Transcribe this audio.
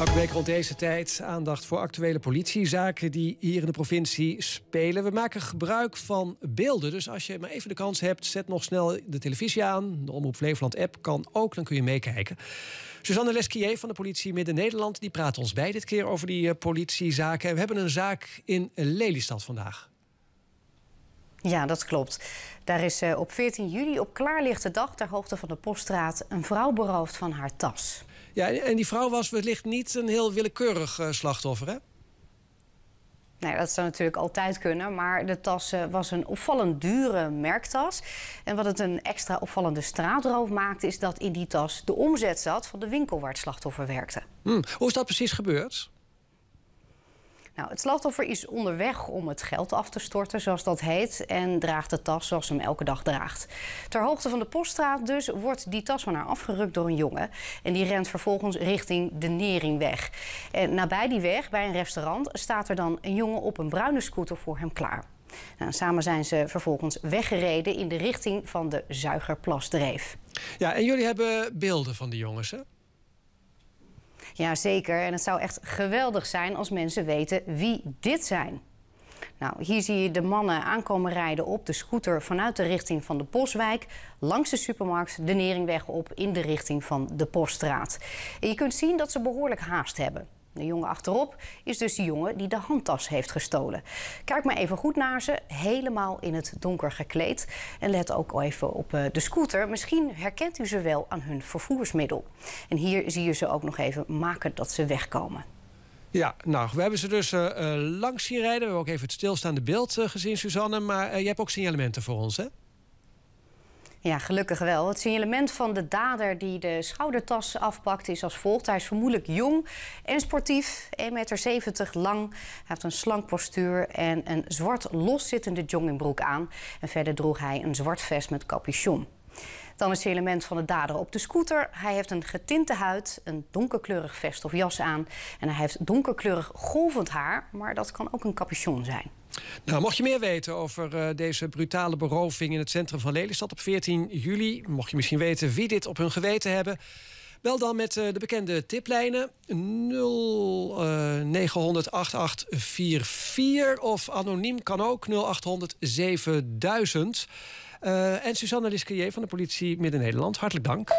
Elke week rond deze tijd aandacht voor actuele politiezaken die hier in de provincie spelen. We maken gebruik van beelden, dus als je maar even de kans hebt, zet nog snel de televisie aan. De Omroep Flevoland app kan ook, dan kun je meekijken. Suzanne Lesquier van de politie Midden-Nederland, die praat ons bij dit keer over die eh, politiezaken. we hebben een zaak in Lelystad vandaag. Ja, dat klopt. Daar is eh, op 14 juli op klaarlichte dag ter hoogte van de poststraat een vrouw beroofd van haar tas. Ja, en die vrouw was wellicht niet een heel willekeurig eh, slachtoffer, hè? Nou, dat zou natuurlijk altijd kunnen, maar de tas eh, was een opvallend dure merktas. En wat het een extra opvallende straatroof maakte, is dat in die tas de omzet zat van de winkel waar het slachtoffer werkte. Hm, hoe is dat precies gebeurd? Nou, het slachtoffer is onderweg om het geld af te storten, zoals dat heet, en draagt de tas zoals ze hem elke dag draagt. Ter hoogte van de poststraat dus wordt die tas van haar afgerukt door een jongen. En die rent vervolgens richting de Neringweg. En nabij die weg, bij een restaurant, staat er dan een jongen op een bruine scooter voor hem klaar. Nou, samen zijn ze vervolgens weggereden in de richting van de Zuigerplasdreef. Ja, en jullie hebben beelden van die jongens, hè? Ja, zeker. En het zou echt geweldig zijn als mensen weten wie dit zijn. Nou, hier zie je de mannen aankomen rijden op de scooter vanuit de richting van de Boswijk, langs de supermarkt, de Neringweg op in de richting van de Poststraat. En je kunt zien dat ze behoorlijk haast hebben. De jongen achterop is dus de jongen die de handtas heeft gestolen. Kijk maar even goed naar ze, helemaal in het donker gekleed. En let ook even op eh, de scooter. Misschien herkent u ze wel aan hun vervoersmiddel. En hier zie je ze ook nog even maken dat ze wegkomen. Ja, nou, we hebben ze dus eh, eh, langs zien rijden. We hebben ook even het stilstaande beeld gezien, Suzanne. Maar uh, je hebt ook signalementen voor ons, hè? Ja, gelukkig wel. Het signalement van de dader die de schoudertas afpakt is als volgt. Hij is vermoedelijk jong en sportief, 1,70 meter lang. Hij heeft een slank postuur en een zwart loszittende joggingbroek aan. En verder droeg hij een zwart vest met capuchon. Dan is het element van de dader op de scooter. Hij heeft een getinte huid, een donkerkleurig vest of jas aan. En hij heeft donkerkleurig golvend haar, maar dat kan ook een capuchon zijn. Nou, mocht je meer weten over eh, deze brutale beroving in het centrum van Lelystad op 14 juli, mocht je misschien weten wie dit op hun geweten hebben, bel dan met eh, de bekende tiplijnen 0900 8844 eh, of anoniem kan ook 0800 7000. Eh, en Susanne Liscaillé van de politie Midden-Nederland, hartelijk dank.